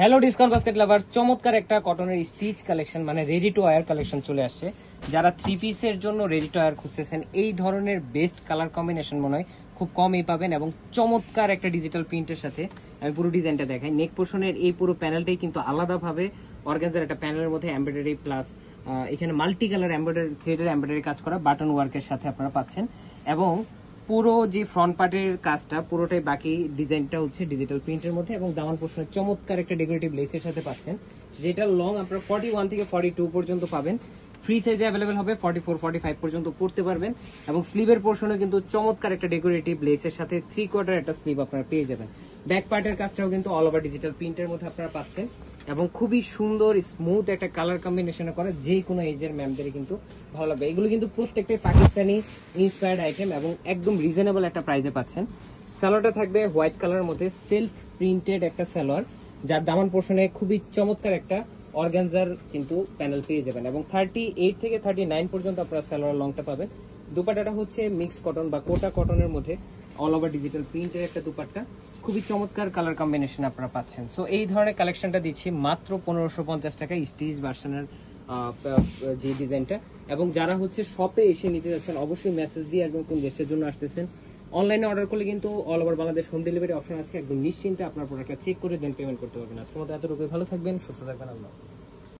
hello discount basket লাভার চমৎকার একটা কটনের স্টিচ কালেকশন মানে রেডি টু আয়ার কালেকশন চলে আসছে যারা থ্রি পিসের জন্য রেডি টু আয়ার খুঁজতেছেন এই ধরনের বেস্ট কালার কম্বিনেশন মনে হয় খুব কমই পাবেন এবং চমৎকার একটা ডিজিটাল প্রিন্টের সাথে আমি পুরো ডিজাইনটা দেখাই নেক পোর্শনের এই পুরো প্যানেলটাই কিন্তু আলাদাভাবে অর্গানজার একটা প্যানেলের মধ্যে এম্ব্রয়ডারি প্লাস এখানে মাল্টি কালার এমব্রয়ডারি থ্রেডের এমব্রয়ডারি কাজ করা বাটন ওয়ার্কের সাথে আপনারা পাচ্ছেন এবং পুরো যে ফ্রন্ট পার্টের কাজটা পুরোটাই বাকি ডিজাইনটা হচ্ছে ডিজিটাল প্রিন্টের মধ্যে এবং দামান পোষণের চমৎকার একটা ডেকোরেটিভ লেসের সাথে পাচ্ছেন যেটা লং আপনারা ফর্টি ওয়ান থেকে ফর্টি টু পর্যন্ত পাবেন ফ্রি সাইজে অ্যাভেলেবেল হবে ফর্টি ফোর ফর্টি ফাইভ পর্যন্ত পড়তে পারবেন এবং স্লিভের পোর্শনে কিন্তু চমৎকার একটা ডেকোরেটিভ লেসের সাথে থ্রি কোয়ার্টার একটা স্লিভ আপনারা পেয়ে যাবেন ব্যাক পার্টের কাজটাও কিন্তু অল ওভার ডিজিটাল প্রিন্টের মধ্যে আপনারা পাচ্ছেন এবং খুবই সুন্দর স্মুথ একটা কালার কম্বিনেশনে করা যে কোনো এজের ম্যামদের কিন্তু ভালো লাগবে এগুলো কিন্তু প্রত্যেকটাই পাকিস্তানি ইন্সপায়ার্ড আইটেম এবং একদম রিজনেবল একটা প্রাইজে পাচ্ছেন স্যালোয়ারটা থাকবে হোয়াইট কালারের মধ্যে সেলফ প্রিন্টেড একটা স্যালোয়ার যার দামান পোর্শনে খুবই চমৎকার একটা অর্গানজার কিন্তু প্যানেল পেয়ে যাবেন এবং থার্টি এইট থেকে থার্টি নাইন পর্যন্ত আপনারা স্যালোয়ার লংটা পাবেন দুপাটাটা হচ্ছে মিক্স কটন বা কোটা কটনের মধ্যে অল ওভার ডিজিটাল প্রিন্টের একটা দুপাট্টা খুবই চমৎকার কালার কম্বিনেশন আপনারা পাচ্ছেন সো এই ধরনের কালেকশনটা দিচ্ছি মাত্র পনেরোশো পঞ্চাশ টাকা স্টিচ ভার্সনের যে ডিজাইনটা এবং যারা হচ্ছে শপে এসে নিতে যাচ্ছেন অবশ্যই মেসেজ দিয়ে একদম কোন গেস্টের জন্য আসতেছেন অনলাইনে অর্ডার করলে কিন্তু all over Bangladesh home delivery option আছে একদম নিশ্চিন্তে আপনার প্রোডাক্টটা চেক করে দেন পেমেন্ট করতে পারবেন আজকের মতো এতটুকুই ভালো থাকবেন সুস্থ থাকবেন আল্লাহ